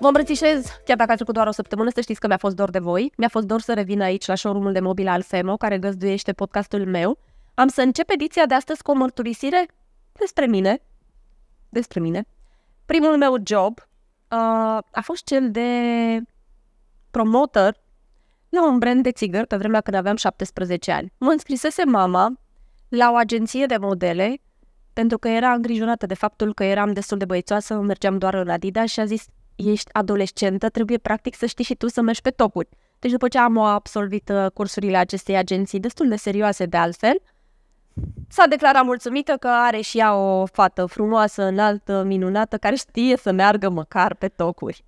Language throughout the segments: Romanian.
Vă îmbrățișez, chiar dacă a trecut doar o săptămână, să știți că mi-a fost dor de voi. Mi-a fost dor să revin aici la showroomul de mobilă al FEMO, care găzduiește podcastul meu. Am să încep ediția de astăzi cu o mărturisire despre mine. Despre mine. Primul meu job uh, a fost cel de promotor la un brand de țigări pe vremea când aveam 17 ani. Mă înscrisese mama la o agenție de modele pentru că era îngrijorată de faptul că eram destul de băiețoasă, mergeam doar în Adidas și a zis ești adolescentă, trebuie practic să știi și tu să mergi pe topuri. Deci după ce am absolvit uh, cursurile acestei agenții, destul de serioase de altfel, s-a declarat mulțumită că are și ea o fată frumoasă, înaltă, minunată, care știe să meargă măcar pe tocuri.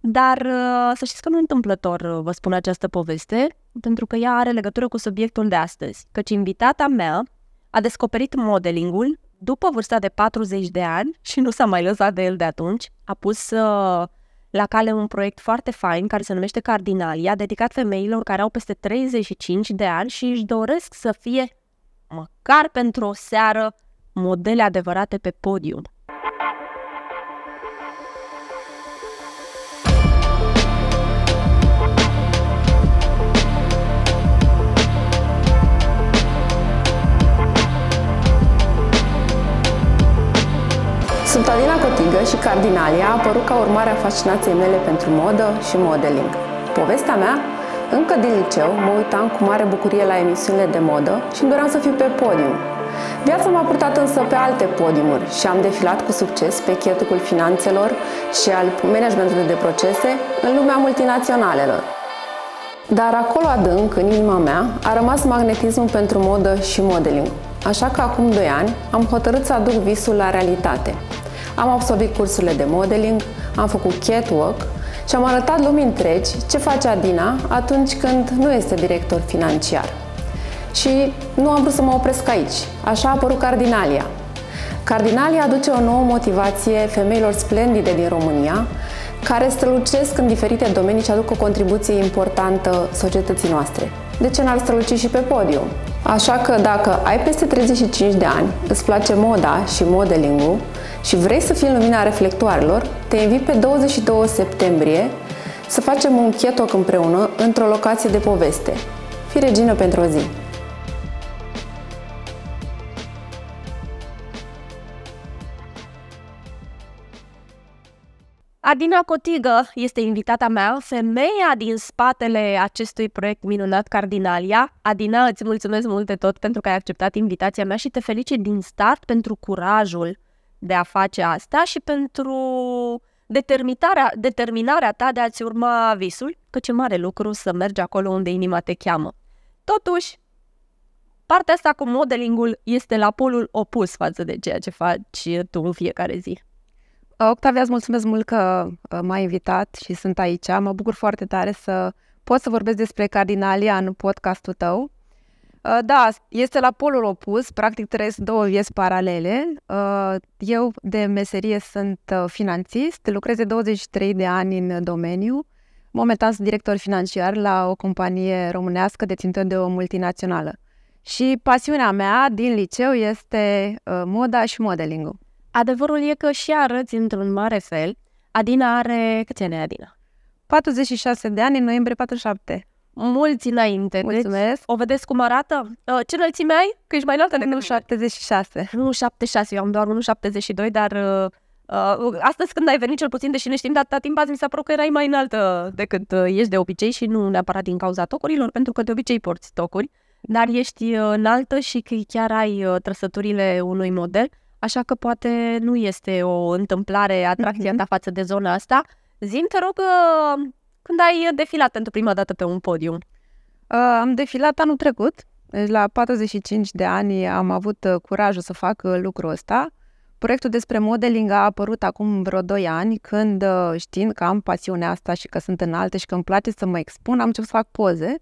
Dar uh, să știți că nu întâmplător uh, vă spun această poveste, pentru că ea are legătură cu subiectul de astăzi, căci invitata mea a descoperit modelingul după vârsta de 40 de ani și nu s-a mai lăsat de el de atunci, a pus uh, la cale un proiect foarte fain care se numește Cardinalia, dedicat femeilor care au peste 35 de ani și își doresc să fie, măcar pentru o seară, modele adevărate pe podium. Citadina Cotigă și Cardinalia a apărut ca urmare a fascinației mele pentru modă și modeling. Povestea mea încă din liceu mă uitam cu mare bucurie la emisiunile de modă și îmi doream să fiu pe podium. Viața m-a purtat însă pe alte podiumuri și am defilat cu succes pe chetucul finanțelor și al managementului de procese în lumea multinaționalelor. Dar acolo adânc, în inima mea, a rămas magnetismul pentru modă și modeling. Așa că acum 2 ani am hotărât să aduc visul la realitate – am absolvit cursurile de modeling, am făcut catwalk și am arătat lumii întregi ce face Adina atunci când nu este director financiar. Și nu am vrut să mă opresc aici, așa a apărut Cardinalia. Cardinalia aduce o nouă motivație femeilor splendide din România, care strălucesc în diferite domenii și aduc o contribuție importantă societății noastre. De ce n-ar străluci și pe podium? Așa că dacă ai peste 35 de ani, îți place moda și modelingul, și vrei să fii în lumina reflectoarelor, te invit pe 22 septembrie să facem un chetoc împreună într-o locație de poveste. Fi regină pentru o zi! Adina Cotigă este invitata mea, femeia din spatele acestui proiect minunat Cardinalia. Adina, îți mulțumesc mult de tot pentru că ai acceptat invitația mea și te felicit din start pentru curajul de a face asta și pentru determinarea, determinarea ta de a-ți urma visul, că ce mare lucru să mergi acolo unde inima te cheamă. Totuși, partea asta cu modelingul este la polul opus față de ceea ce faci tu în fiecare zi. Octavia, îți mulțumesc mult că uh, m-ai invitat și sunt aici. Mă bucur foarte tare să pot să vorbesc despre Cardinalia în podcastul tău. Uh, da, este la polul opus, practic trăiesc două vieți paralele. Uh, eu de meserie sunt uh, finanțist, lucrez de 23 de ani în domeniu. Momentan sunt director financiar la o companie românească deținută de o multinațională. Și pasiunea mea din liceu este moda și modelingul. Adevărul e că și arăți într-un mare fel. Adina are... Câți ani e Adina? 46 de ani, în noiembrie 47 mulți înainte. Mulțumesc. Deci, o vedeți cum arată? Uh, ce înălțime ai? Că ești mai înaltă decât 1,76. Exact. 1,76. Eu am doar 1,72, dar uh, Uh, astăzi când ai venit cel puțin, deși ne știm de atâta timp, azi mi s-a părut că erai mai înaltă decât uh, ești de obicei și nu neapărat din cauza tocurilor, pentru că de obicei porți tocuri, dar ești uh, înaltă și că chiar ai uh, trăsăturile unui model, așa că poate nu este o întâmplare mhm. atracția ta față de zona asta. Zim, te rog, uh, când ai uh, defilat pentru prima dată pe un podium? Uh, am defilat anul trecut. Deci la 45 de ani am avut uh, curajul să fac uh, lucrul ăsta. Proiectul despre modeling a apărut acum vreo 2 ani, când știind că am pasiunea asta și că sunt înaltă și că îmi place să mă expun, am început să fac poze,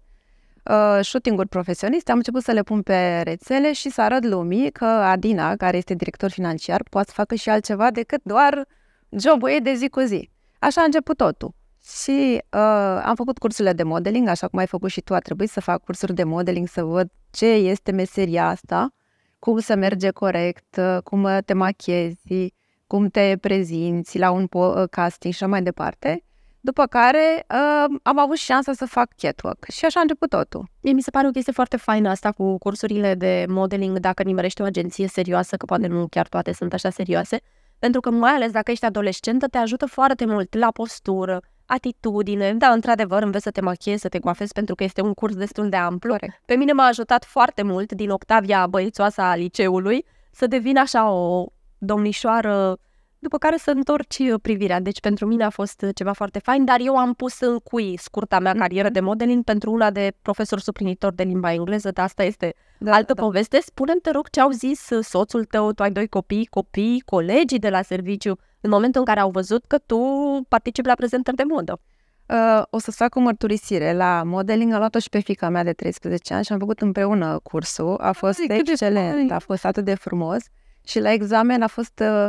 uh, shooting-uri profesioniste, am început să le pun pe rețele și să arăt lumii că Adina, care este director financiar, poate să facă și altceva decât doar jobul ei de zi cu zi. Așa a început totul și uh, am făcut cursurile de modeling, așa cum ai făcut și tu, a trebuit să fac cursuri de modeling, să văd ce este meseria asta, cum să merge corect, ă, cum ă, te machiezi, cum te prezinți la un casting și așa mai departe. După care uh, am avut șansa să fac catwalk și așa a început totul. Mie mi se pare o chestie foarte faină asta cu cursurile de modeling, dacă nimerești o agenție serioasă, că poate nu chiar toate sunt așa serioase, pentru că mai ales dacă ești adolescentă te ajută foarte mult la postură, atitudine. Da, într-adevăr, înveți să te machiezi, să te coafezi, pentru că este un curs destul de amplu. Corect. Pe mine m-a ajutat foarte mult din Octavia băiețoasa a liceului să devin așa o domnișoară după care să întorci uh, privirea. Deci pentru mine a fost uh, ceva foarte fain, dar eu am pus în uh, cui scurta mea carieră de modeling pentru una de profesor suplinitor de limba engleză, dar asta este da, altă da. da. poveste. Spune-mi, te rog, ce au zis soțul tău, tu ai doi copii, copii, colegii de la serviciu, în momentul în care au văzut că tu participi la prezentări de modă. Uh, o să fac o mărturisire. La modeling am luat-o și pe fica mea de 13 ani și am făcut împreună cursul. A fost Ai, excelent, a fost atât de frumos. Și la examen a fost uh,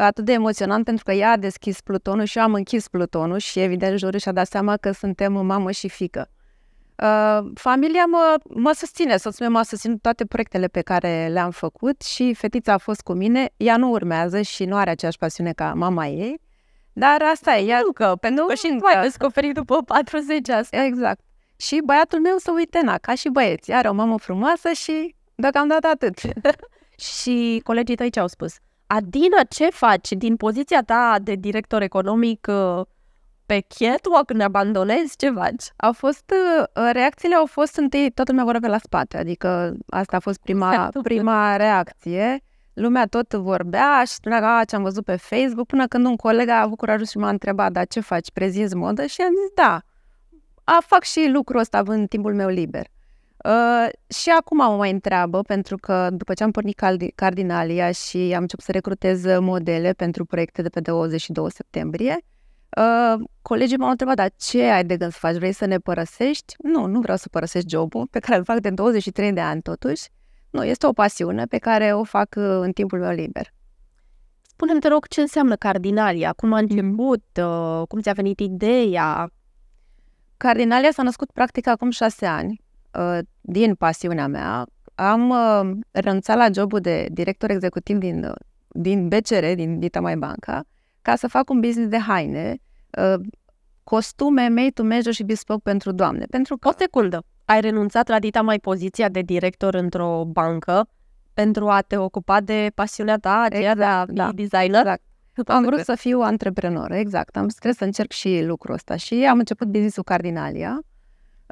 atât de emoționant pentru că ea a deschis Plutonul și eu am închis Plutonul și evident jurul și-a dat seama că suntem mamă și fică. Uh, familia mă, mă susține, soțul meu m-a susținut toate proiectele pe care le-am făcut și fetița a fost cu mine. Ea nu urmează și nu are aceeași pasiune ca mama ei, dar asta e. Ea, nu că, pentru că și nu mai descoperi după 40 ani. Exact. Și băiatul meu să uite, na, ca și băieți. Are o mamă frumoasă și deocamdată atât. și colegii tăi ce au spus? Adina, ce faci din poziția ta de director economic uh, pe catwalk, când abandonezi, ce faci? Au fost, uh, reacțiile au fost întâi, toată lumea vorbea la spate, adică asta a fost prima, exact. prima reacție. Lumea tot vorbea și spunea, a, ce-am văzut pe Facebook, până când un coleg a avut curajul și m-a întrebat, dar ce faci, prezinți modă? Și am zis, da, a, fac și lucrul ăsta în timpul meu liber. Uh, și acum mă mai întreabă, pentru că după ce am pornit Cardinalia și am început să recrutez modele pentru proiecte de pe 22 septembrie, uh, colegii m-au întrebat, dar ce ai de gând să faci? Vrei să ne părăsești? Nu, nu vreau să părăsești jobul, pe care îl fac de 23 de ani totuși. Nu, este o pasiune pe care o fac uh, în timpul meu liber. Spune-mi, te rog, ce înseamnă Cardinalia? Cum a mm-hmm. început? Uh, cum ți-a venit ideea? Cardinalia s-a născut practic acum șase ani Uh, din pasiunea mea, am uh, renunțat la jobul de director executiv din, uh, din BCR, din Dita Mai Banca, ca să fac un business de haine, costume made to measure și bespoke pentru doamne. Pentru că... O secundă, ai renunțat la Dita Mai poziția de director într-o bancă pentru a te ocupa de pasiunea ta, aceea exact, de a exact, fi da, designer? Exact. Am vrut să fiu antreprenor, exact. Am scris să încerc și lucrul ăsta și am început business-ul Cardinalia,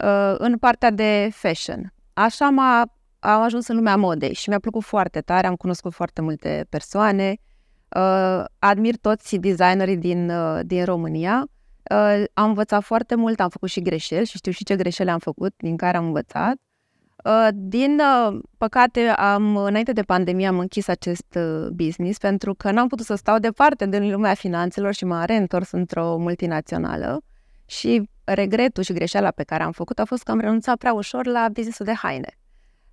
Uh, în partea de fashion. Așa m-a, am ajuns în lumea modei și mi-a plăcut foarte tare, am cunoscut foarte multe persoane, uh, admir toți designerii din, uh, din România, uh, am învățat foarte mult, am făcut și greșeli și știu și ce greșeli am făcut, din care am învățat. Uh, din uh, păcate, am, înainte de pandemie am închis acest business pentru că n-am putut să stau departe din lumea finanțelor și m-am reîntors într-o multinațională și regretul și greșeala pe care am făcut a fost că am renunțat prea ușor la businessul de haine.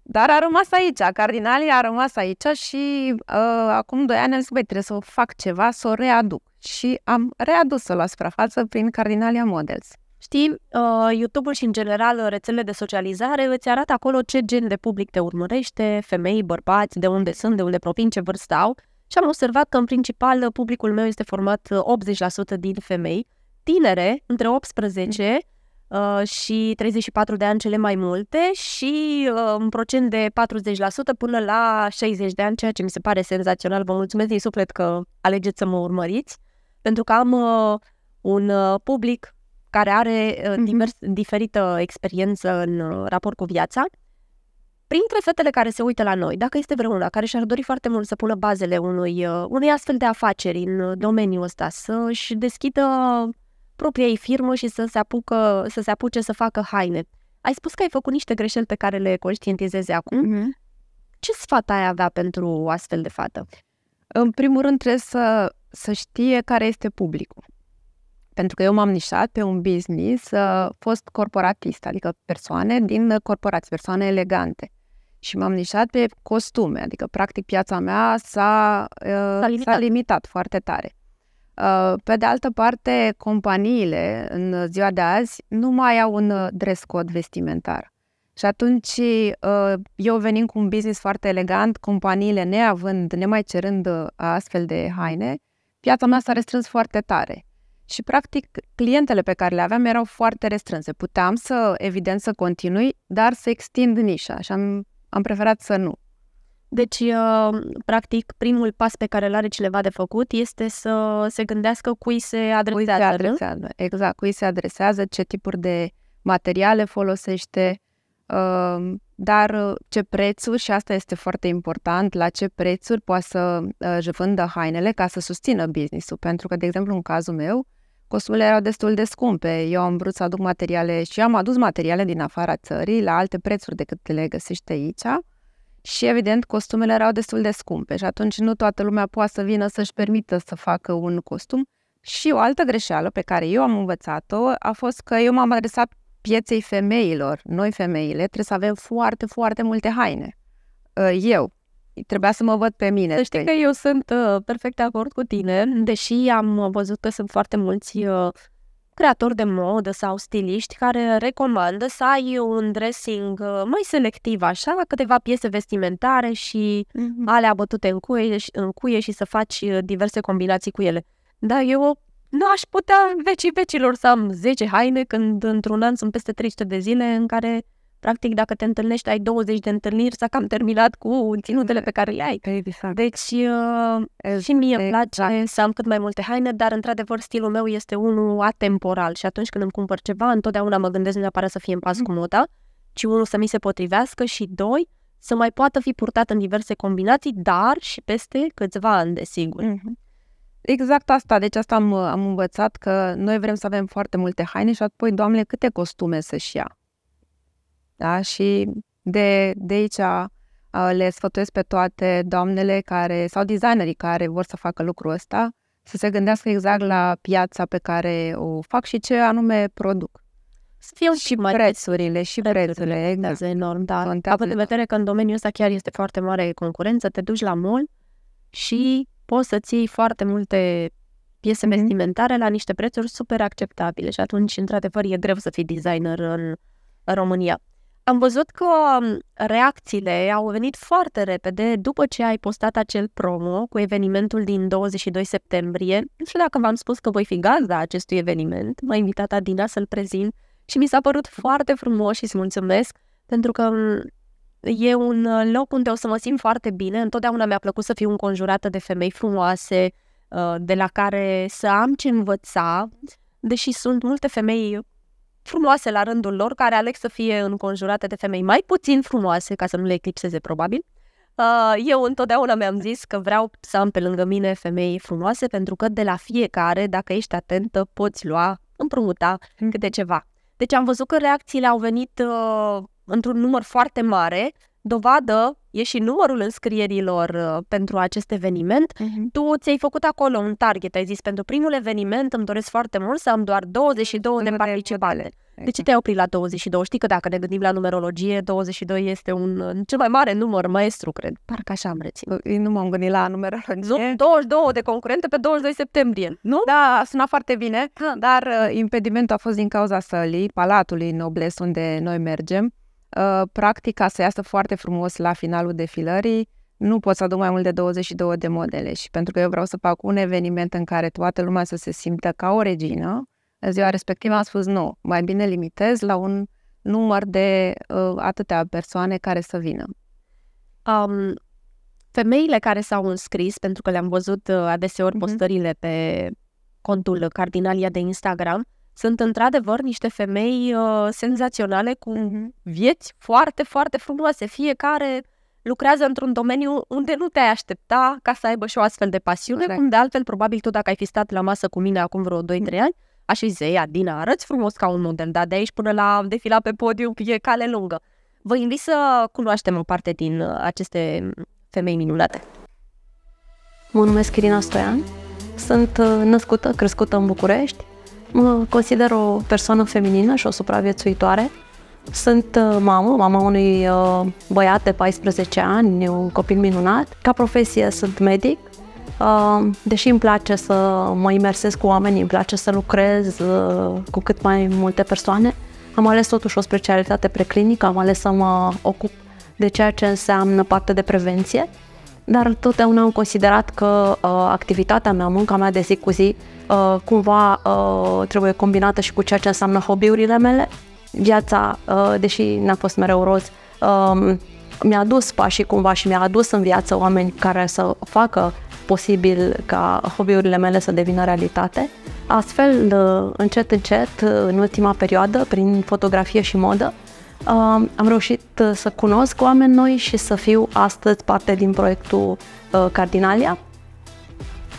Dar a rămas aici, cardinalii a rămas aici și uh, acum doi ani am zis, băi, trebuie să o fac ceva, să o readuc. Și am readus-o la suprafață prin Cardinalia Models. Știi, uh, YouTube-ul și în general rețelele de socializare îți arată acolo ce gen de public te urmărește, femei, bărbați, de unde sunt, de unde provin, ce vârstă au. Și am observat că în principal publicul meu este format 80% uh, din femei, tinere, între 18 mm. uh, și 34 de ani cele mai multe și uh, un procent de 40% până la 60 de ani, ceea ce mi se pare senzațional. Vă mulțumesc din suflet că alegeți să mă urmăriți, pentru că am uh, un public care are mhm. divers, diferită experiență în raport cu viața. Printre fetele care se uită la noi, dacă este vreuna care și-ar dori foarte mult să pună bazele unui, unei astfel de afaceri în domeniul ăsta, să-și deschidă propria ei firmă și să se, apucă, să se apuce să facă haine. Ai spus că ai făcut niște greșeli pe care le conștientizezi acum. Mm-hmm. Ce sfat ai avea pentru o astfel de fată? În primul rând trebuie să, să știe care este publicul. Pentru că eu m-am nișat pe un business uh, fost corporatist, adică persoane din corporații, persoane elegante. Și m-am nișat pe costume, adică practic piața mea s-a, uh, s-a, limitat. s-a limitat foarte tare. Uh, pe de altă parte, companiile în ziua de azi nu mai au un uh, dress code vestimentar. Și atunci uh, eu venim cu un business foarte elegant, companiile neavând, nemai cerând astfel de haine, piața mea s-a restrâns foarte tare. Și practic clientele pe care le aveam erau foarte restrânse. Puteam să, evident, să continui, dar să extind nișa și am, am preferat să nu. Deci, uh, practic, primul pas pe care îl are cineva de făcut este să se gândească cui se adresează. Cui se adresează, exact. Cui se adresează, ce tipuri de materiale folosește, uh, dar ce prețuri, și asta este foarte important, la ce prețuri poate să își uh, vândă hainele ca să susțină business-ul. Pentru că, de exemplu, în cazul meu, costurile erau destul de scumpe. Eu am vrut să aduc materiale și am adus materiale din afara țării la alte prețuri decât le găsește aici și evident, costumele erau destul de scumpe și atunci nu toată lumea poate să vină să-și permită să facă un costum. Și o altă greșeală pe care eu am învățat-o a fost că eu m-am adresat pieței femeilor. Noi, femeile, trebuie să avem foarte, foarte multe haine. Uh, eu, trebuia să mă văd pe mine. Știi că eu sunt uh, perfect de acord cu tine, deși am văzut că sunt foarte mulți uh, creatori de modă sau stiliști care recomandă să ai un dressing uh, mai selectiv așa, câteva piese vestimentare și mm-hmm. alea bătute în cuie, în cuie și să faci uh, diverse combinații cu ele. Da, eu nu aș putea vecii vecilor să am 10 haine când într-un an sunt peste 300 de zile în care Practic, dacă te întâlnești, ai 20 de întâlniri, s-a cam terminat cu ținutele pe care le ai. Păi, exact. Deci, uh, și mie îmi place exact. să am cât mai multe haine, dar, într-adevăr, stilul meu este unul atemporal și atunci când îmi cumpăr ceva, întotdeauna mă gândesc neapărat să fie în pas mm. cu moda, mhm. ci unul să mi se potrivească și, doi, să mai poată fi purtat în diverse combinații, dar și peste câțiva ani, desigur. Mm-hmm exact asta, deci asta am, am învățat că noi vrem să avem foarte multe haine și apoi, Doamne, câte costume să-și ia. Da? Și de, de aici le sfătuiesc pe toate doamnele care, sau designerii care vor să facă lucrul ăsta, să se gândească exact la piața pe care o fac și ce anume produc. Fiu și prețurile, și prețurile, da exact. enorm, da. Contează Având în vedere că în domeniul ăsta chiar este foarte mare concurență, te duci la mall și poți să ții foarte multe piese mm-hmm. vestimentare la niște prețuri super acceptabile și atunci, într-adevăr, e greu să fii designer în România am văzut că um, reacțiile au venit foarte repede după ce ai postat acel promo cu evenimentul din 22 septembrie. Nu știu dacă v-am spus că voi fi gazda acestui eveniment. M-a invitat Adina să-l prezint și mi s-a părut foarte frumos și îți mulțumesc pentru că um, e un uh, loc unde o să mă simt foarte bine. Întotdeauna mi-a plăcut să fiu înconjurată de femei frumoase, uh, de la care să am ce învăța, deși sunt multe femei frumoase la rândul lor, care aleg să fie înconjurate de femei mai puțin frumoase, ca să nu le eclipseze probabil. Uh, eu întotdeauna mi-am zis că vreau să am pe lângă mine femei frumoase, pentru că de la fiecare, dacă ești atentă, poți lua, împrumuta câte ceva. Deci am văzut că reacțiile au venit uh, într-un număr foarte mare, dovadă e și numărul înscrierilor uh, pentru acest eveniment. Uh-huh. Tu ți-ai făcut acolo un target, ai zis pentru primul eveniment îmi doresc foarte mult să am doar 22 de participale. De ce exact. te-ai oprit la 22? Știi că dacă ne gândim la numerologie, 22 este un uh, cel mai mare număr maestru, cred. Parcă așa am reținut. Nu m-am gândit la numerologie. 22 de concurente pe 22 septembrie, nu? Da, suna foarte bine, ha. Ah. dar uh, impedimentul a fost din cauza sălii, palatului Nobles, unde noi mergem. Uh, practica să iasă foarte frumos la finalul defilării. Nu pot să aduc mai mult de 22 de modele și pentru că eu vreau să fac un eveniment în care toată lumea să se simtă ca o regină, în ziua respectivă am spus nu, mai bine limitez la un număr de uh, atâtea persoane care să vină. Um, femeile care s-au înscris, pentru că le-am văzut uh, adeseori uh-huh. postările pe contul Cardinalia de Instagram, sunt într-adevăr niște femei uh, senzaționale cu uh-huh. vieți foarte, foarte frumoase. Fiecare lucrează într-un domeniu unde nu te-ai aștepta ca să aibă și o astfel de pasiune, Correct. cum de altfel, probabil tu dacă ai fi stat la masă cu mine acum vreo 2-3 ani, aș fi zis, Adina, arăți frumos ca un model, dar de aici până la defila pe podium e cale lungă. Vă invit să cunoaștem o parte din uh, aceste mm, femei minunate. Mă numesc Irina Stoian, sunt uh, născută, crescută în București, mă consider o persoană feminină și o supraviețuitoare. Sunt uh, mamă, mama unui uh, băiat de 14 ani, un copil minunat. Ca profesie sunt medic, uh, deși îmi place să mă imersez cu oamenii, îmi place să lucrez cu cât mai multe persoane, am ales totuși o specialitate preclinică, am ales să mă ocup de ceea ce înseamnă partea de prevenție dar totdeauna am considerat că uh, activitatea mea, munca mea de zi cu zi, uh, cumva uh, trebuie combinată și cu ceea ce înseamnă hobby-urile mele. Viața, uh, deși n-a fost mereu roz, uh, mi-a dus pașii cumva și mi-a adus în viață oameni care să facă posibil ca hobby-urile mele să devină realitate. Astfel, uh, încet, încet, în ultima perioadă, prin fotografie și modă, am reușit uh, să cunosc oameni noi și să fiu astăzi parte din proiectul uh, Cardinalia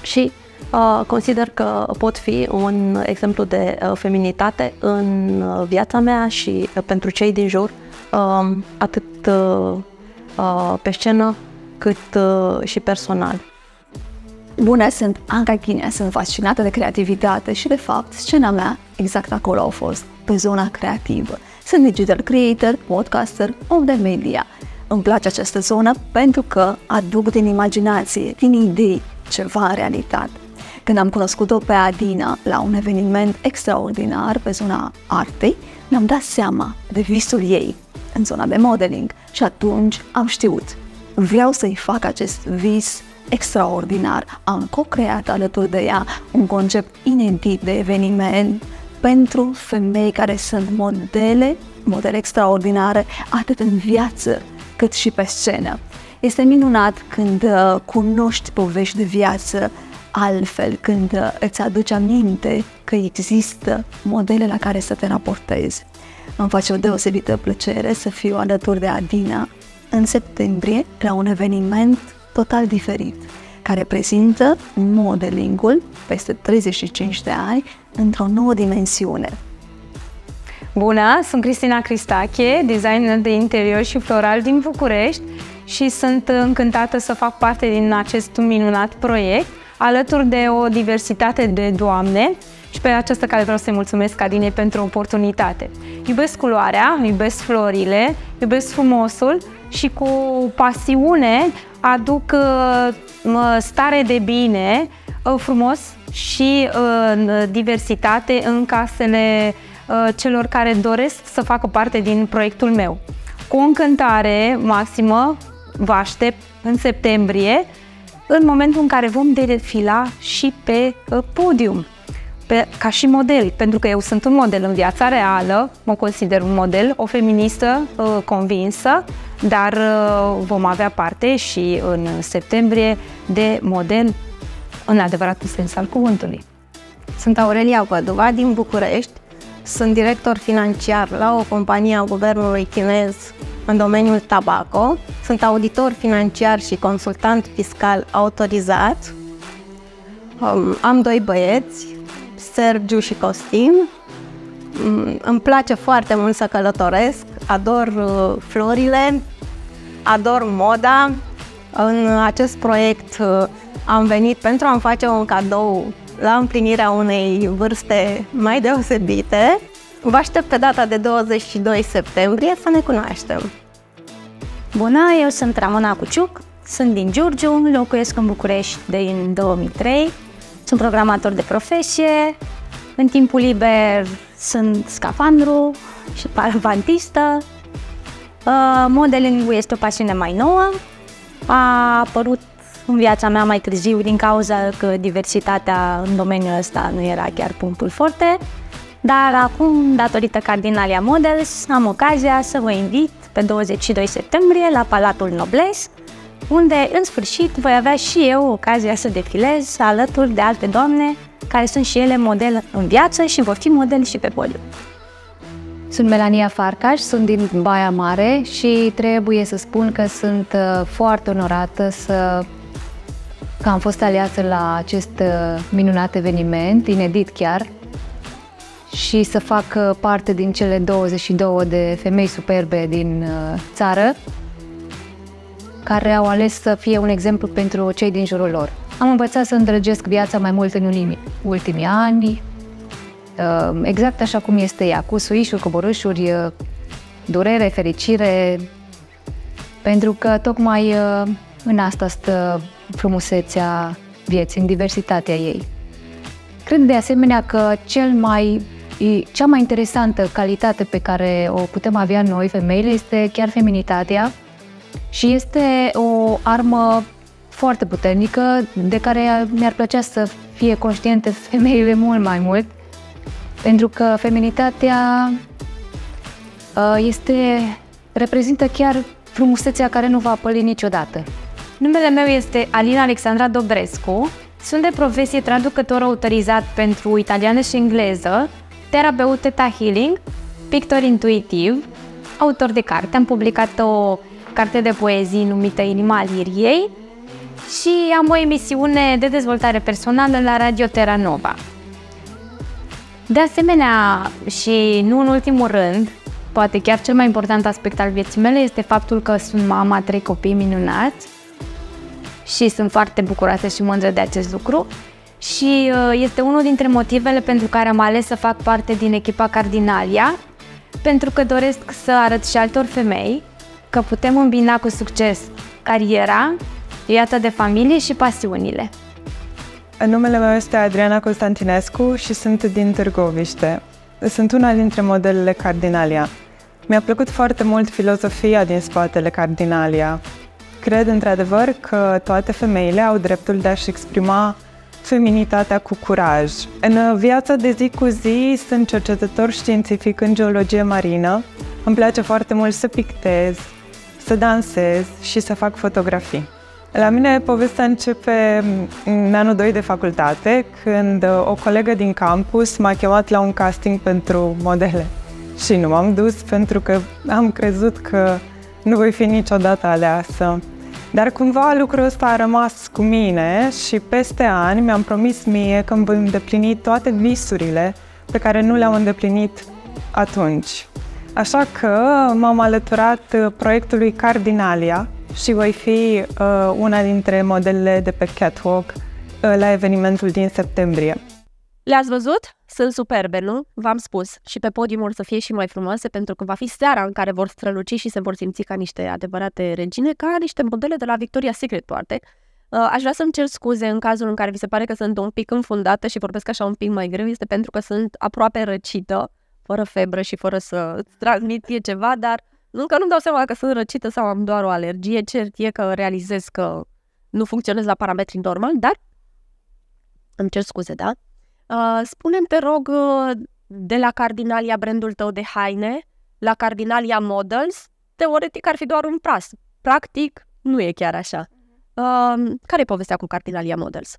și uh, consider că pot fi un exemplu de feminitate în viața mea și pentru cei din jur, um, atât pe scenă cât și personal. Bună, sunt Anca Chinea, sunt fascinată de creativitate și, de fapt, scena mea exact acolo a fost, pe zona creativă. Sunt digital creator, podcaster, om de media. Îmi place această zonă pentru că aduc din imaginație, din idei, ceva realitate. Când am cunoscut-o pe Adina la un eveniment extraordinar pe zona artei, mi-am dat seama de visul ei în zona de modeling și atunci am știut. Vreau să-i fac acest vis extraordinar. Am co-creat alături de ea un concept inedit de eveniment pentru femei care sunt modele, modele extraordinare, atât în viață cât și pe scenă. Este minunat când uh, cunoști povești de viață altfel, când uh, îți aduci aminte că există modele la care să te raportezi. Îmi face o deosebită plăcere să fiu alături de Adina în septembrie la un eveniment total diferit care prezintă modelingul peste 35 de ani într-o nouă dimensiune. Bună, sunt Cristina Cristache, designer de interior și floral din București și sunt încântată să fac parte din acest minunat proiect alături de o diversitate de doamne și pe această care vreau să-i mulțumesc Adine pentru oportunitate. Iubesc culoarea, iubesc florile, iubesc frumosul și cu pasiune aduc uh, stare de bine, uh, frumos și uh, diversitate în casele celor care doresc să facă parte din proiectul meu. Cu o încântare maximă vă aștept în septembrie, în momentul în care vom defila și pe podium pe, ca și model, pentru că eu sunt un model în viața reală, mă consider un model, o feministă uh, convinsă, dar uh, vom avea parte și în septembrie de model în adevăratul sens al cuvântului. Sunt Aurelia Văduva din București, sunt director financiar la o companie a guvernului chinez în domeniul tabaco, sunt auditor financiar și consultant fiscal autorizat, um, am doi băieți, Sergiu și Costin. Mm, îmi place foarte mult să călătoresc, ador uh, florile, ador moda. În acest proiect uh, am venit pentru a-mi face un cadou la împlinirea unei vârste mai deosebite. Vă aștept pe data de 22 septembrie să ne cunoaștem. Bună, eu sunt Ramona Cuciuc, sunt din Giurgiu, locuiesc în București din 2003 sunt programator de profesie, în timpul liber sunt scafandru și paravantistă. Uh, Modeling este o pasiune mai nouă. A apărut în viața mea mai târziu din cauza că diversitatea în domeniul ăsta nu era chiar punctul forte. Dar acum, datorită Cardinalia Models, am ocazia să vă invit pe 22 septembrie la Palatul Nobles, unde în sfârșit voi avea și eu ocazia să defilez alături de alte doamne care sunt și ele model în viață și vor fi model și pe podium. Sunt Melania Farcaș, sunt din Baia Mare și trebuie să spun că sunt uh, foarte onorată să că am fost aliată la acest uh, minunat eveniment, inedit chiar, și să fac uh, parte din cele 22 de femei superbe din țară care au ales să fie un exemplu pentru cei din jurul lor. Am învățat să îndrăgesc viața mai mult în unii ultimii ani, uh, exact așa cum este ea, cu suișuri, coborâșuri, uh, durere, fericire, pentru că tocmai uh, în asta stă frumusețea vieții, în diversitatea ei. Cred de asemenea că cel mai, cea mai interesantă calitate pe care o putem avea noi, femeile, este chiar feminitatea, și este o armă foarte puternică de care mi-ar plăcea să fie conștiente femeile mult mai mult, pentru că feminitatea uh, este, reprezintă chiar frumusețea care nu va păli niciodată. Numele meu este Alina Alexandra Dobrescu, sunt de profesie traducător autorizat pentru italiană și engleză, terapeut Theta Healing, pictor intuitiv, autor de carte. Am publicat o carte de poezii numită Inima Liriei și am o emisiune de dezvoltare personală la Radio Terra Nova. De asemenea, și nu în ultimul rând, poate chiar cel mai important aspect al vieții mele este faptul că sunt mama trei copii minunați și sunt foarte bucuroasă și mândră de acest lucru și uh, este unul dintre motivele pentru care am ales să fac parte din echipa Cardinalia, pentru că doresc să arăt și altor femei că putem îmbina cu succes cariera, viața de familie și pasiunile. Numele meu este Adriana Constantinescu și sunt din Târgoviște. Sunt una dintre modelele Cardinalia. Mi-a plăcut foarte mult filozofia din spatele Cardinalia. Cred într-adevăr că toate femeile au dreptul de a-și exprima feminitatea cu curaj. În viața de zi cu zi sunt cercetător științific în geologie marină. Îmi place foarte mult să pictez, să dansez și să fac fotografii. La mine povestea începe mm, în anul 2 de facultate, când uh, o colegă din campus m-a chemat la un casting pentru modele. Și nu m-am dus pentru că am crezut că nu voi fi niciodată aleasă. Dar cumva lucrul ăsta a rămas cu mine și peste ani mi-am promis mie că îmi voi îndeplini toate visurile pe care nu le-am îndeplinit atunci. Așa că m-am alăturat uh, proiectului Cardinalia și voi fi uh, una dintre modelele de pe catwalk uh, la evenimentul din septembrie. Le-ați văzut? Sunt superbe, nu? V-am spus. Și pe podium să fie și mai frumoase, pentru că va fi seara în care vor străluci și se vor simți ca niște adevărate regine, ca niște modele de la Victoria Secret, poate. Aș vrea să-mi cer scuze în cazul în care vi se pare că sunt un pic înfundată și vorbesc așa un pic mai greu, este pentru că sunt aproape răcită fără febră și fără să îți transmit e ceva, dar nu că nu-mi dau seama că sunt răcită sau am doar o alergie, cert e că realizez că nu funcționez la parametrii normal, dar îmi cer scuze, da? Uh, spune te rog, uh, de la Cardinalia brandul tău de haine la Cardinalia Models, teoretic ar fi doar un pras. Practic, nu e chiar așa. Uh, care e povestea cu Cardinalia Models?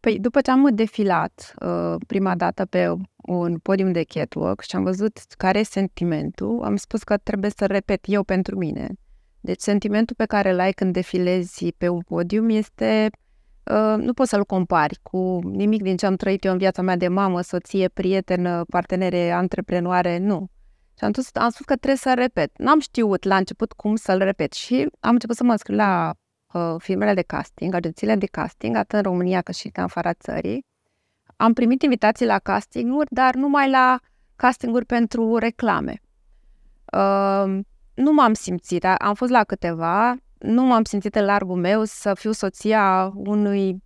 Păi, după ce am defilat uh, prima dată pe un podium de catwalk și am văzut care e sentimentul, am spus că trebuie să repet eu pentru mine. Deci sentimentul pe care îl ai când defilezi pe un podium este... Uh, nu poți să-l compari cu nimic din ce am trăit eu în viața mea de mamă, soție, prietenă, partenere, antreprenoare, nu. Și am, dus, am spus că trebuie să repet. N-am știut la început cum să-l repet și am început să mă înscriu la uh, firmele de casting, agențiile de casting, atât în România cât și în afara țării am primit invitații la castinguri, dar numai la castinguri pentru reclame. Uh, nu m-am simțit, am fost la câteva, nu m-am simțit în largul meu să fiu soția unui,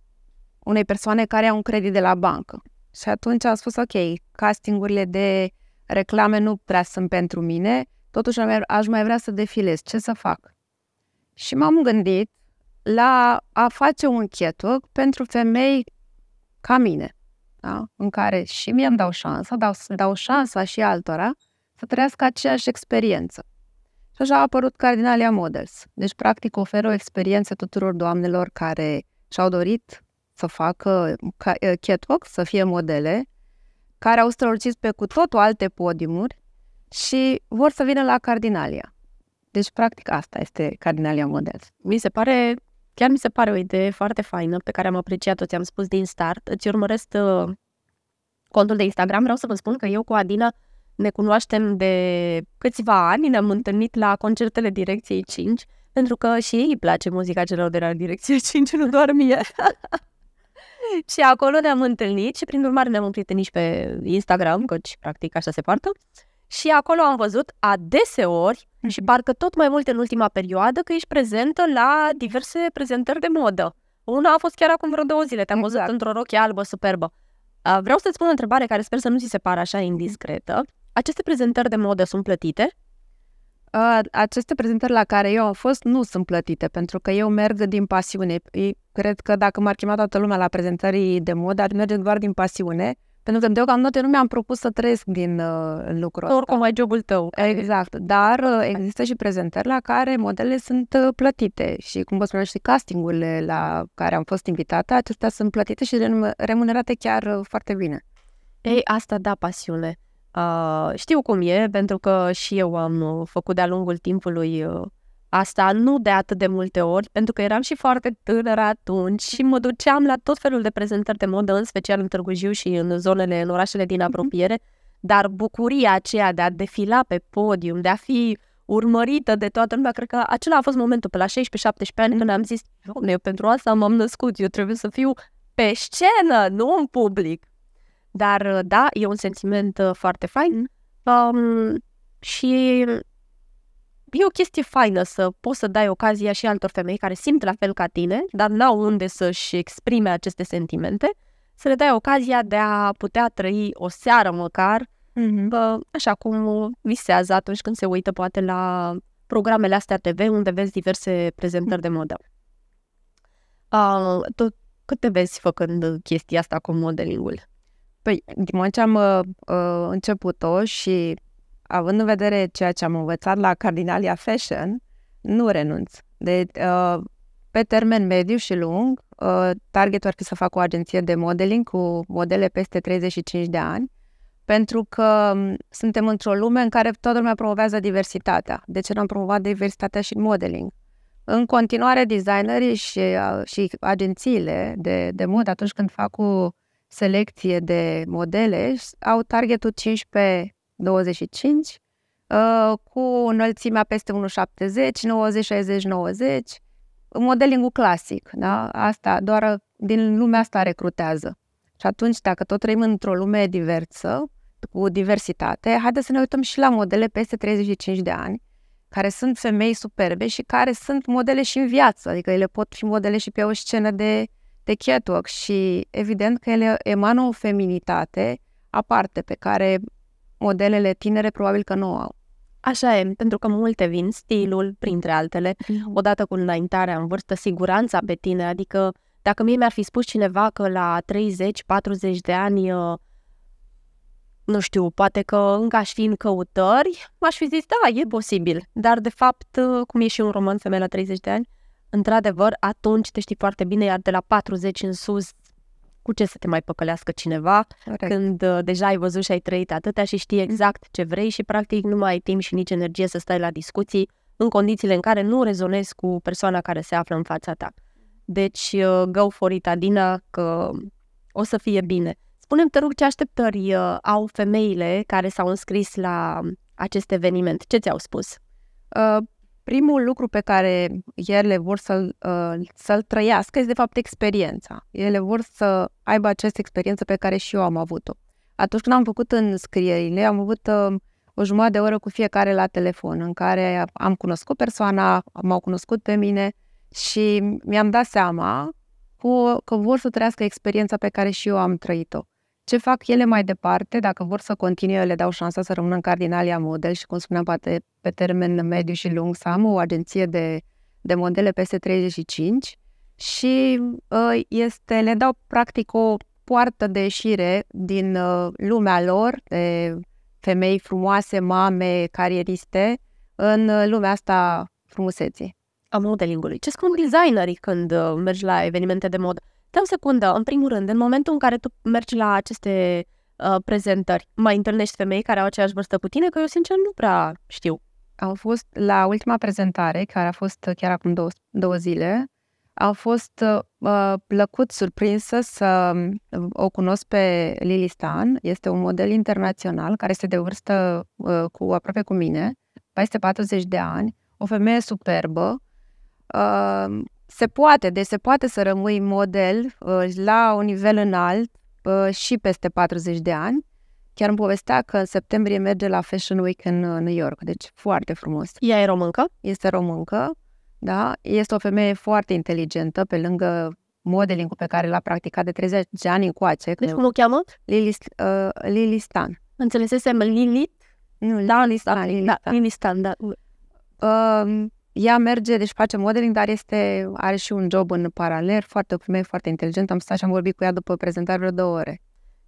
unei persoane care au un credit de la bancă. Și atunci am spus, ok, castingurile de reclame nu prea sunt pentru mine, totuși aș mai vrea să defilez, ce să fac? Și m-am gândit la a face un catwalk pentru femei ca mine da? în care și mie îmi dau șansa, dau, dau șansa și altora să trăiască aceeași experiență. Și așa a apărut Cardinalia Models. Deci, practic, oferă o experiență tuturor doamnelor care și-au dorit să facă catwalk, să fie modele, care au strălucit pe cu totul alte podiumuri și vor să vină la Cardinalia. Deci, practic, asta este Cardinalia Models. Mi se pare Chiar mi se pare o idee foarte faină pe care am apreciat-o, ți-am spus din start. Îți urmăresc uh, contul de Instagram. Vreau să vă spun că eu cu Adina ne cunoaștem de câțiva ani, ne-am întâlnit la concertele Direcției 5, pentru că și ei îi place muzica celor de la Direcție 5, nu doar mie. și acolo ne-am întâlnit și prin urmare ne-am împrietenit și pe Instagram, căci practic așa se poartă. Și acolo am văzut adeseori mhm. și parcă tot mai mult în ultima perioadă că ești prezentă la diverse prezentări de modă. Una a fost chiar acum vreo două zile, te-am văzut exact. într-o rochie albă superbă. Vreau să-ți pun o întrebare care sper să nu ți se pară așa indiscretă. Aceste prezentări de modă sunt plătite? Aceste prezentări la care eu am fost nu sunt plătite, pentru că eu merg din pasiune. Cred că dacă m-ar chema toată lumea la prezentării de modă, ar merge doar din pasiune pentru că deocamdată nu mi-am propus să trăiesc din uh, lucrul ăsta. Oricum ai jobul tău. Exact, dar uh, există și prezentări la care modelele sunt uh, plătite și, cum vă spuneam, și castingurile la care am fost invitată, acestea sunt plătite și remunerate chiar uh, foarte bine. Ei, asta da pasiune. Uh, știu cum e, pentru că și eu am uh, făcut de-a lungul timpului uh, asta nu de atât de multe ori, pentru că eram și foarte tânără atunci și mă duceam la tot felul de prezentări de modă, în special în Târgu Jiu și în zonele, în orașele din mhm. apropiere, dar bucuria aceea de a defila pe podium, de a fi urmărită de toată lumea, cred că acela a fost momentul pe la 16-17 ani când am zis, doamne, eu pentru asta m-am născut, eu trebuie să fiu pe scenă, nu în public. Dar da, e un sentiment uh, foarte fain mhm. um, și e o chestie faină să poți să dai ocazia și altor femei care simt la fel ca tine, dar n-au unde să-și exprime aceste sentimente, să le dai ocazia de a putea trăi o seară măcar, mm-hmm. bă, așa cum visează atunci când se uită poate la programele astea TV, unde vezi diverse prezentări de modă. Uh, tu cât te vezi făcând chestia asta cu modelingul? Păi, din moment ce am uh, început-o și având în vedere ceea ce am învățat la Cardinalia Fashion, nu renunț. De, deci, uh, pe termen mediu și lung, uh, targetul ar fi să fac o agenție de modeling cu modele peste 35 de ani, pentru că um, suntem într-o lume în care toată lumea promovează diversitatea. De ce n-am promovat diversitatea și în modeling? În continuare, designerii și, uh, și agențiile de, de mod, atunci când fac o selecție de modele, au targetul 15 25, uh, cu înălțimea peste 1,70, 90, 60, 90, modelingul clasic, da? Asta, doar din lumea asta recrutează. Și atunci, dacă tot trăim într-o lume diversă, cu diversitate, haideți să ne uităm și la modele peste 35 de ani, care sunt femei superbe și care sunt modele și în viață, adică ele pot fi modele și pe o scenă de, de catwalk și evident că ele emană o feminitate aparte pe care modelele tinere probabil că nu au. Așa e, pentru că multe vin stilul, printre altele, mhm. odată cu înaintarea în vârstă, siguranța pe tine, adică dacă mie mi-ar fi spus cineva că la 30-40 de ani, uh, nu știu, poate că încă aș fi în căutări, m-aș fi zis, da, e posibil. Dar, de fapt, uh, cum e și un român femeie la 30 de ani, într-adevăr, atunci te știi foarte bine, iar de la 40 în sus cu ce să te mai păcălească cineva Correct. când uh, deja ai văzut și ai trăit atâtea și știi mm-hmm. exact ce vrei și practic nu mai ai timp și nici energie să stai la discuții în condițiile în care nu rezonezi cu persoana care se află în fața ta. Deci, uh, go for it, Adina, că o să fie bine. Spune-mi, te rog, ce așteptări uh, au femeile care s-au înscris la acest eveniment? Ce ți-au spus? Uh, primul lucru pe care ele vor să-l, uh, să-l trăiască este, de fapt, experiența. Ele vor să aibă această experiență pe care și eu am avut-o. Atunci când am făcut în scrierile, am avut uh, o jumătate de oră cu fiecare la telefon, în care am cunoscut persoana, m-au cunoscut pe mine și mi-am dat seama cu, că vor să trăiască experiența pe care și eu am trăit-o ce fac ele mai departe, dacă vor să continue, eu le dau șansa să rămână în Cardinalia Model și, cum spuneam, poate pe termen mediu și lung să am o agenție de, de modele peste 35 și uh, este, le dau practic o poartă de ieșire din uh, lumea lor de femei frumoase, mame, carieriste, în uh, lumea asta frumuseții. A modelingului. Ce spun designerii când mergi la evenimente de modă? dă o secundă. În primul rând, în momentul în care tu mergi la aceste uh, prezentări, mai întâlnești femei care au aceeași vârstă cu tine? Că eu, sincer, nu prea știu. Au fost la ultima prezentare, care a fost uh, chiar acum două, două zile, am fost uh, uh, plăcut surprinsă să um, o cunosc pe Lily Stan. Este un model internațional care este de vârstă uh, cu aproape cu mine, 40 de ani, o femeie superbă, uh, se poate, deci se poate să rămâi model uh, la un nivel înalt uh, și peste 40 de ani. Chiar îmi povestea că în septembrie merge la Fashion Week în uh, New York, deci foarte frumos. Ea e româncă? Este româncă, da. Este o femeie foarte inteligentă, pe lângă modeling pe care l-a practicat de 30 de ani încoace. Deci cum o cheamă? Lili, uh, Lili Stan. Înțelesesem Lilith? Nu, da, Lili Stan. Da, Lili Stan, da. Uh, ea merge, deci face modeling, dar este, are și un job în paralel, foarte o femeie foarte inteligentă. Am stat și am vorbit cu ea după prezentare vreo două ore.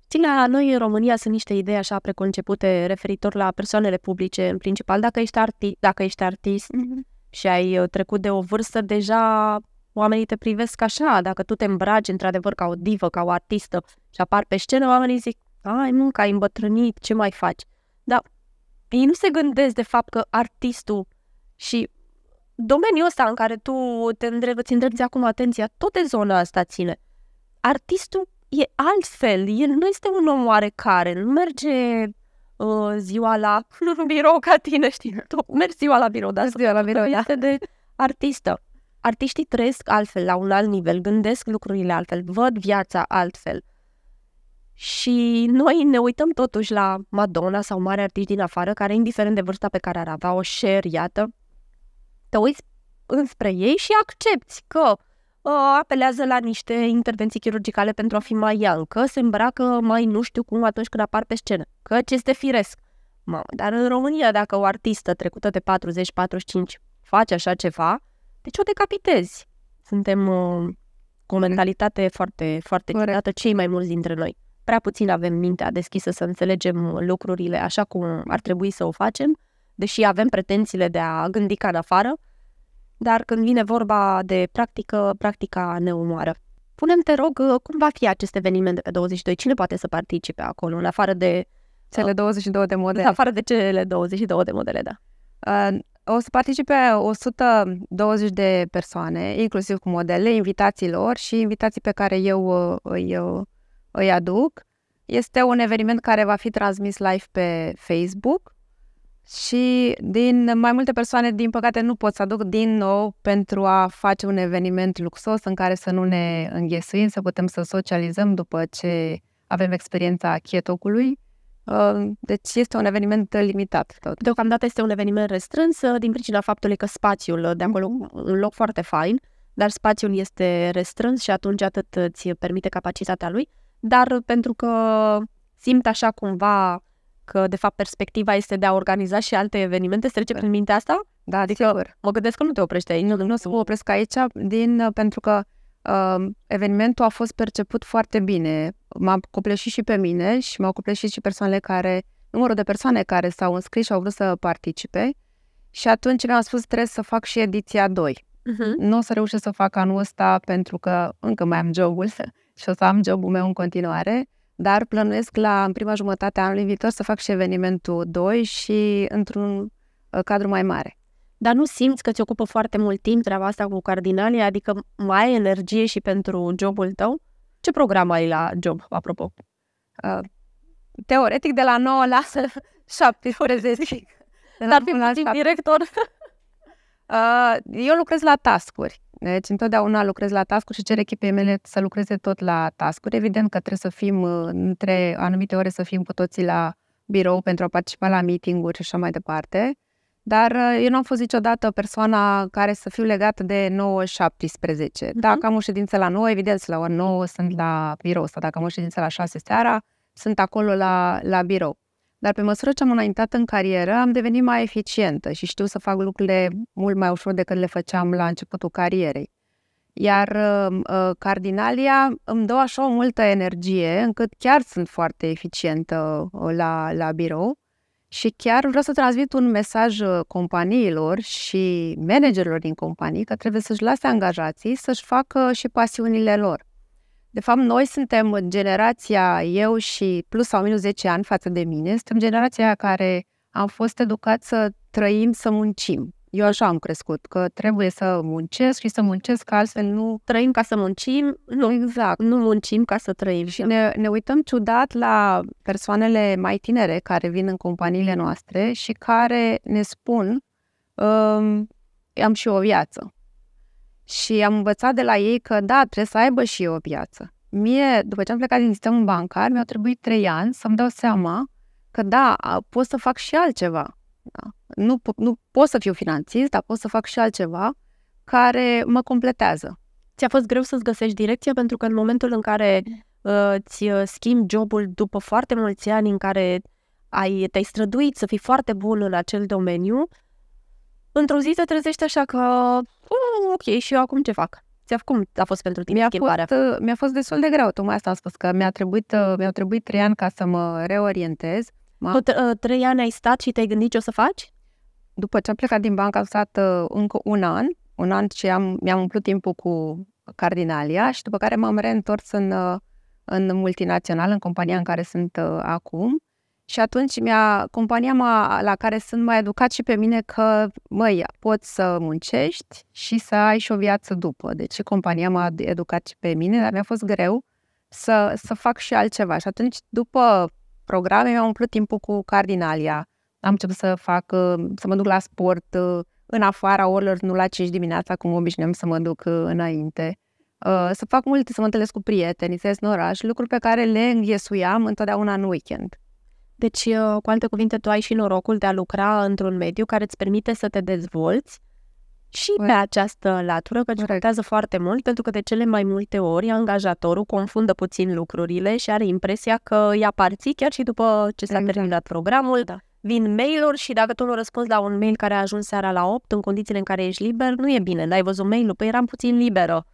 Știi, la noi în România sunt niște idei așa preconcepute referitor la persoanele publice, în principal dacă ești, arti- dacă ești artist mm-hmm. și ai uh, trecut de o vârstă, deja oamenii te privesc așa, dacă tu te îmbraci într-adevăr ca o divă, ca o artistă și apar pe scenă, oamenii zic, ai muncă, ai îmbătrânit, ce mai faci? Dar ei nu se gândesc de fapt că artistul și domeniul ăsta în care tu te îndrepți, îndrepți acum atenția, tot de zona asta ține. Artistul e altfel, el nu este un om oarecare, nu merge uh, ziua la birou ca tine, știi, tu mergi ziua la birou, dar ziua la birou, este de artistă. Artiștii trăiesc altfel, la un alt nivel, gândesc lucrurile altfel, văd viața altfel. Și noi ne uităm totuși la Madonna sau mari artiști din afară, care, indiferent de vârsta pe care ar avea, o share, iată, te uiți înspre ei și accepti că uh, apelează la niște intervenții chirurgicale pentru a fi mai că se îmbracă mai nu știu cum atunci când apar pe scenă, ce este firesc. Mamă, dar în România, dacă o artistă trecută de 40-45 face așa ceva, de deci o decapitezi. Suntem uh, cu o mentalitate foarte, foarte ciudată, cei mai mulți dintre noi. Prea puțin avem mintea deschisă să înțelegem lucrurile așa cum ar trebui să o facem deși avem pretențiile de a gândi ca în afară, dar când vine vorba de practică, practica ne umoară. Punem te rog, cum va fi acest eveniment de pe 22? Cine poate să participe acolo, în afară de... Cele 22 de modele. În afară de cele 22 de modele, da. Uh, o să participe 120 de persoane, inclusiv cu modele, invitații lor și invitații pe care eu uh, îi, uh, îi aduc. Este un eveniment care va fi transmis live pe Facebook și din mai multe persoane, din păcate, nu pot să aduc din nou pentru a face un eveniment luxos în care să nu ne înghesuim, să putem să socializăm după ce avem experiența chietocului. Uh, deci este un eveniment limitat tot. Deocamdată este un eveniment restrâns uh, din pricina faptului că spațiul uh, de acolo, un loc foarte fain, dar spațiul este restrâns și atunci atât îți permite capacitatea lui, dar pentru că simt așa cumva că, de fapt, perspectiva este de a organiza și alte evenimente? Se trece prin da. mintea asta? Da, adică Sigur. mă gândesc că nu te oprești aici. Nu, nu o să mă opresc aici din, pentru că uh, evenimentul a fost perceput foarte bine. M-a copleșit și pe mine și m-au copleșit și persoanele care, numărul de persoane care s-au înscris și au vrut să participe. Și atunci mi-am spus trebuie să fac și ediția 2. Uh-huh. Mhm. Nu o să reușesc să fac anul ăsta pentru că încă mai am jobul și o să am jobul meu în continuare dar plănuiesc la în prima jumătate a anului viitor să fac și evenimentul 2 și într-un uh, cadru mai mare. Dar nu simți că ți ocupă foarte mult timp treaba asta cu cardinalii, adică mai ai energie și pentru jobul tău? Ce program ai la job, apropo? Uh, teoretic de la 9 la 17. Dar fi puțin director. uh, eu lucrez la tascuri. Deci întotdeauna lucrez la task și cer echipei mele să lucreze tot la task -uri. Evident că trebuie să fim uh, între anumite ore să fim cu toții la birou pentru a participa la meeting-uri și așa mai departe. Dar uh, eu nu am fost niciodată persoana care să fiu legată de 9-17. Uh-huh. Mhm. Dacă am o ședință la 9, evident, la ora 9 sunt la birou. Sau dacă am o ședință la 6 seara, sunt acolo la, la birou. Dar pe măsură ce am înaintat în carieră, am devenit mai eficientă și știu să fac lucrurile mult mai ușor decât le făceam la începutul carierei. Iar uh, uh cardinalia îmi dă așa o multă energie, încât chiar sunt foarte eficientă uh, la, la birou și chiar vreau să transmit un mesaj uh, companiilor și managerilor din companii că trebuie să-și lase angajații să-și facă și pasiunile lor. De fapt, noi suntem generația, eu și plus sau minus 10 ani față de mine, suntem generația care am fost educați să trăim, să muncim. Eu așa am crescut, că trebuie să muncesc și să muncesc, că altfel nu trăim ca să muncim, nu exact, nu muncim ca să trăim. Și ne, ne uităm ciudat la persoanele mai tinere care vin în companiile noastre și care ne spun um, am și o viață. Și am învățat de la ei că, da, trebuie să aibă și eu o viață. Mie, după ce am plecat din sistemul bancar, mi-au trebuit trei ani să-mi dau seama că, da, pot să fac și altceva. Da. Nu, nu pot să fiu finanțist, dar pot să fac și altceva care mă completează. Ți-a fost greu să-ți găsești direcția pentru că în momentul în care uh, uh schimbi jobul după foarte mulți ani în care ai, te-ai străduit să fii foarte bun în acel domeniu, într-o zi te trezești așa că, uh, ok, și eu acum ce fac? Ți-a, cum a fost pentru tine mi-a schimbarea? Fost, uh, mi-a fost destul de greu, tocmai asta am spus, că mi-a trebuit, uh, mi-au trebuit trei ani ca să mă reorientez. Tot uh, trei ani ai stat și te-ai gândit ce o să faci? După ce am plecat din bancă, am stat uh, încă un an, un an ce am, mi-am umplut timpul cu cardinalia și după care m-am reîntors în, uh, în multinațional, în compania în care sunt uh, acum și atunci mi-a, compania m-a, la care sunt mai educat și pe mine că, măi, poți să muncești și să ai și o viață după. Deci compania m-a educat și pe mine, dar mi-a fost greu să, să fac și altceva. Și atunci, după programe, mi-am umplut timpul cu cardinalia. Am început să fac, să mă duc la sport în afara orelor, nu la 5 dimineața, cum obișnuiam să mă duc înainte. Să fac multe, să mă întâlnesc cu prieteni, să ies în oraș, lucruri pe care le înghesuiam întotdeauna în weekend. Deci, uh, cu alte cuvinte, tu ai și norocul de a lucra într-un mediu care îți permite să te dezvolți și pe această latură, că contează foarte mult, pentru că de cele mai multe ori angajatorul confundă puțin lucrurile și are impresia că îi aparții chiar și după ce s-a exact. terminat programul. Da. Vin mail-uri și dacă tu nu răspunzi la un mail care a ajuns seara la 8, în condițiile în care ești liber, nu e bine. N-ai văzut mail-ul? Păi eram puțin liberă.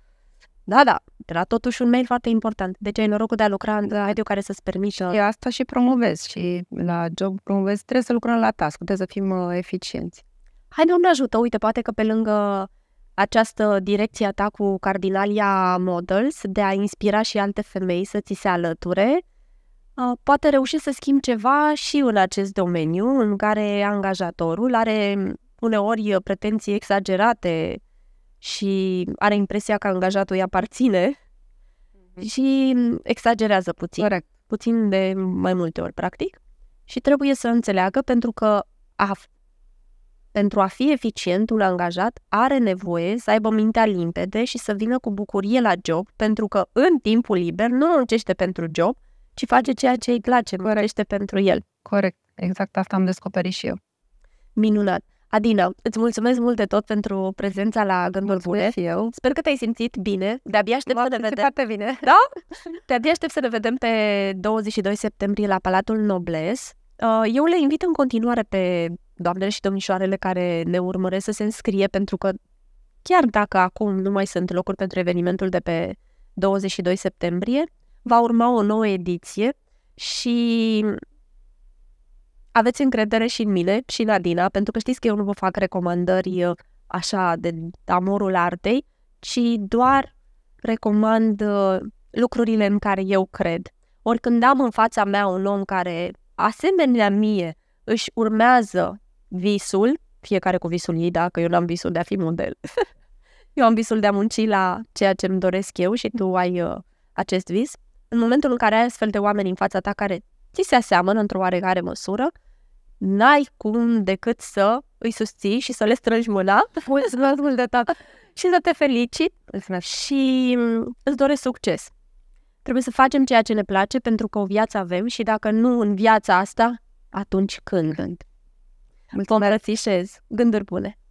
Da, da, era totuși un mail foarte important. Deci ai norocul de a lucra în radio care să-ți permită. Eu asta și promovez și la job promovez. Trebuie să lucrăm la task, trebuie să fim uh, eficienți. Hai, Doamne ajută, uite, poate că pe lângă această direcție a ta cu Cardinalia Models de a inspira și alte femei să ți se alăture, uh, poate reuși să schimbi ceva și în acest domeniu în care angajatorul are uneori pretenții exagerate și are impresia că angajatul îi aparține mhm. și mm, exagerează puțin. Corect. Puțin de mai multe ori, practic. Și trebuie să înțeleagă pentru că a, pentru a fi eficient, un angajat are nevoie să aibă mintea limpede și să vină cu bucurie la job, pentru că în timpul liber nu muncește pentru job, ci face ceea ce îi place, muncește pentru el. Corect, exact asta am descoperit și eu. Minunat. Adina, îți mulțumesc mult de tot pentru prezența la Gândul Mulțumesc Și eu. Sper că te-ai simțit bine. De-abia aștept M-am să ne vedem. bine. Da? De-abia aștept să ne vedem pe 22 septembrie la Palatul Nobles. Uh, eu le invit în continuare pe doamnele și domnișoarele care ne urmăresc să se înscrie pentru că chiar dacă acum nu mai sunt locuri pentru evenimentul de pe 22 septembrie, va urma o nouă ediție și aveți încredere și în mine și în Adina, pentru că știți că eu nu vă fac recomandări uh, așa de amorul artei, ci doar recomand uh, lucrurile în care eu cred. Oricând am în fața mea un om care, asemenea mie, își urmează visul, fiecare cu visul ei, dacă că eu nu am visul de a fi model. eu am visul de a munci la ceea ce îmi doresc eu și tu ai uh, acest vis. În momentul în care ai astfel de oameni în fața ta care ți se aseamănă într-o oarecare măsură, n-ai cum decât să îi susții și să le strângi mâna. Mulțumesc mult de tata! și să te felicit Mulțumesc. și mm, îți doresc succes. Trebuie să facem ceea ce ne place pentru că o viață avem și dacă nu în viața asta, atunci când? când? Mulțumesc. Gânduri bune!